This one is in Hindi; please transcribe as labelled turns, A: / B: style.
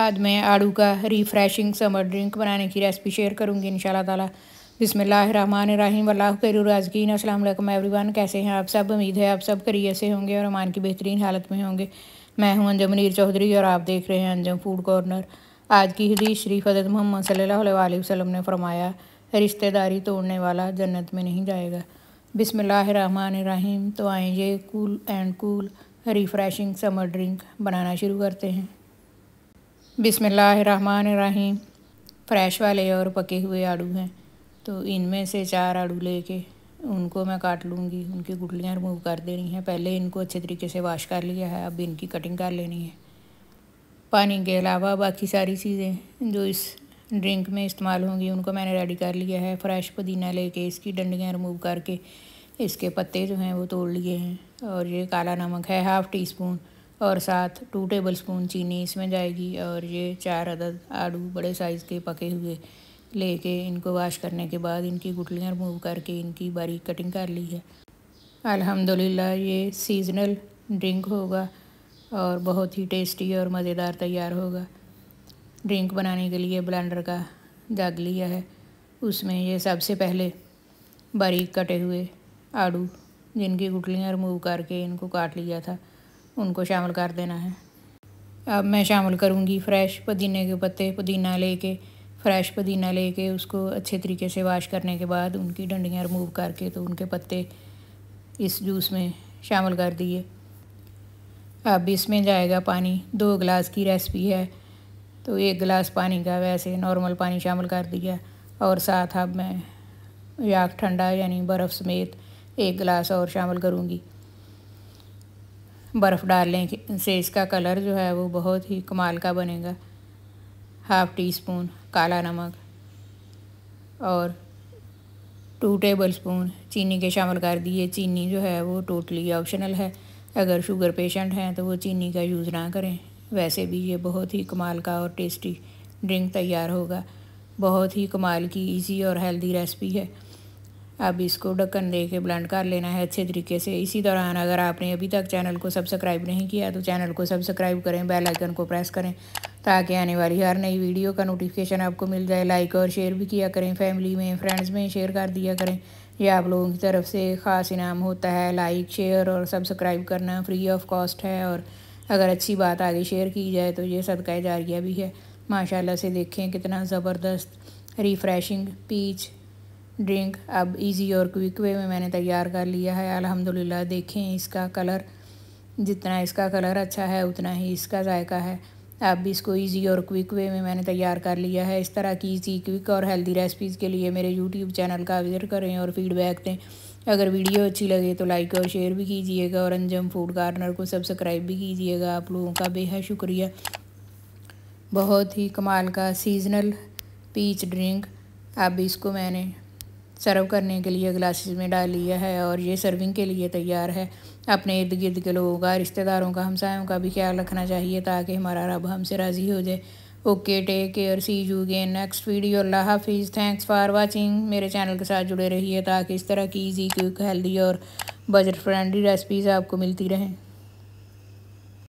A: आज मैं आड़ू का रिफ्रेशिंग समर ड्रिंक बनाने की रेसिपी शेयर करूँगी इन ताला बिसमीम असलम एवरी एवरीवन कैसे हैं आप सब उम्मीद है आप सब करिए से होंगे और अमान की बेहतरीन हालत में होंगे मैं हूं अंजम मनीर चौधरी और आप देख रहे हैं अंजम फूड कॉर्नर आज की हदीस शरीफ हजरत मोहम्मद सल्ला वसलम ने फरमाया रिश्तेदारी तोड़ने वाला जन्नत में नहीं जाएगा बिसमीम तो ये cool and cool refreshing summer drink बनाना शुरू करते हैं बिसमीम फ्रेश वाले और पके हुए आड़ू हैं तो इनमें से चार आड़ू लेके उनको मैं काट लूँगी उनकी गुटलियाँ रिमूव कर देनी है पहले इनको अच्छे तरीके से वाश कर लिया है अब इनकी कटिंग कर लेनी है पानी के अलावा बाकी सारी चीज़ें जो इस ड्रिंक में इस्तेमाल होंगी उनको मैंने रेडी कर लिया है फ्रेश पुदीना लेके इसकी डंडियाँ रिमूव करके इसके पत्ते जो हैं वो तोड़ लिए हैं और ये काला नमक है हाफ़ टी स्पून और साथ टू टेबल स्पून चीनी इसमें जाएगी और ये चार अदद आड़ू बड़े साइज़ के पके हुए लेके इनको वाश करने के बाद इनकी गुटलियाँ रिमूव करके इनकी बारीक कटिंग कर ली है अल्हम्दुलिल्लाह ये सीजनल ड्रिंक होगा और बहुत ही टेस्टी और मज़ेदार तैयार होगा ड्रिंक बनाने के लिए ब्लेंडर का जग लिया है उसमें ये सबसे पहले बारीक कटे हुए आड़ू जिनकी गुटलियाँ रिमूव करके इनको काट लिया था उनको शामिल कर देना है अब मैं शामिल करूँगी फ्रेश पुदीने के पत्ते पुदीना लेके फ्रेश पुदीना लेके उसको अच्छे तरीके से वाश करने के बाद उनकी डंडियाँ रिमूव करके तो उनके पत्ते इस जूस में शामिल कर दिए अब इसमें जाएगा पानी दो गिलास की रेसिपी है तो एक गिलास पानी का वैसे नॉर्मल पानी शामिल कर दिया और साथ अब मैं याक ठंडा यानी बर्फ़ समेत एक गिलास और शामिल करूँगी बर्फ़ डालने से इसका कलर जो है वो बहुत ही कमाल का बनेगा हाफ़ टी स्पून काला नमक और टू टेबल स्पून चीनी के शामिल कर दिए चीनी जो है वो टोटली ऑप्शनल है अगर शुगर पेशेंट हैं तो वो चीनी का यूज़ ना करें वैसे भी ये बहुत ही कमाल का और टेस्टी ड्रिंक तैयार होगा बहुत ही कमाल की इजी और हेल्दी रेसिपी है अब इसको ढक्कन दे के ब्लेंड कर लेना है अच्छे तरीके से इसी दौरान अगर आपने अभी तक चैनल को सब्सक्राइब नहीं किया तो चैनल को सब्सक्राइब करें बेल आइकन को प्रेस करें ताकि आने वाली हर नई वीडियो का नोटिफिकेशन आपको मिल जाए लाइक और शेयर भी किया करें फैमिली में फ्रेंड्स में शेयर कर दिया करें यह आप लोगों की तरफ से ख़ास इनाम होता है लाइक शेयर और सब्सक्राइब करना फ्री ऑफ कॉस्ट है और अगर अच्छी बात आगे शेयर की जाए तो ये सदका जारिया भी है माशाल्लाह से देखें कितना ज़बरदस्त रिफ़्रेशिंग पीच ड्रिंक अब इजी और क्विक वे में मैंने तैयार कर लिया है अल्हम्दुलिल्लाह देखें इसका कलर जितना इसका कलर अच्छा है उतना ही इसका जायका है अब इसको इजी और क्विक वे में मैंने तैयार कर लिया है इस तरह की इजी क्विक और हेल्दी रेसिपीज़ के लिए मेरे यूट्यूब चैनल का विज़िट करें और फीडबैक दें अगर वीडियो अच्छी लगे तो लाइक और शेयर भी कीजिएगा और अंजम फूड गार्डनर को सब्सक्राइब भी कीजिएगा आप लोगों का बेहद शुक्रिया बहुत ही कमाल का सीजनल पीच ड्रिंक अब इसको मैंने सर्व करने के लिए ग्लासेस में डाल लिया है और ये सर्विंग के लिए तैयार है अपने इर्द गिर्द के लोगों का रिश्तेदारों का हमसायों का भी ख्याल रखना चाहिए ताकि हमारा रब हमसे राज़ी हो जाए okay take care see you again next video अल्लाह हाफिज़ थैंक्स फॉर वाचिंग मेरे चैनल के साथ जुड़े रहिए ताकि इस तरह की ईजी क्विक हेल्दी और बजट फ्रेंडली रेसिपीज़ आपको मिलती रहें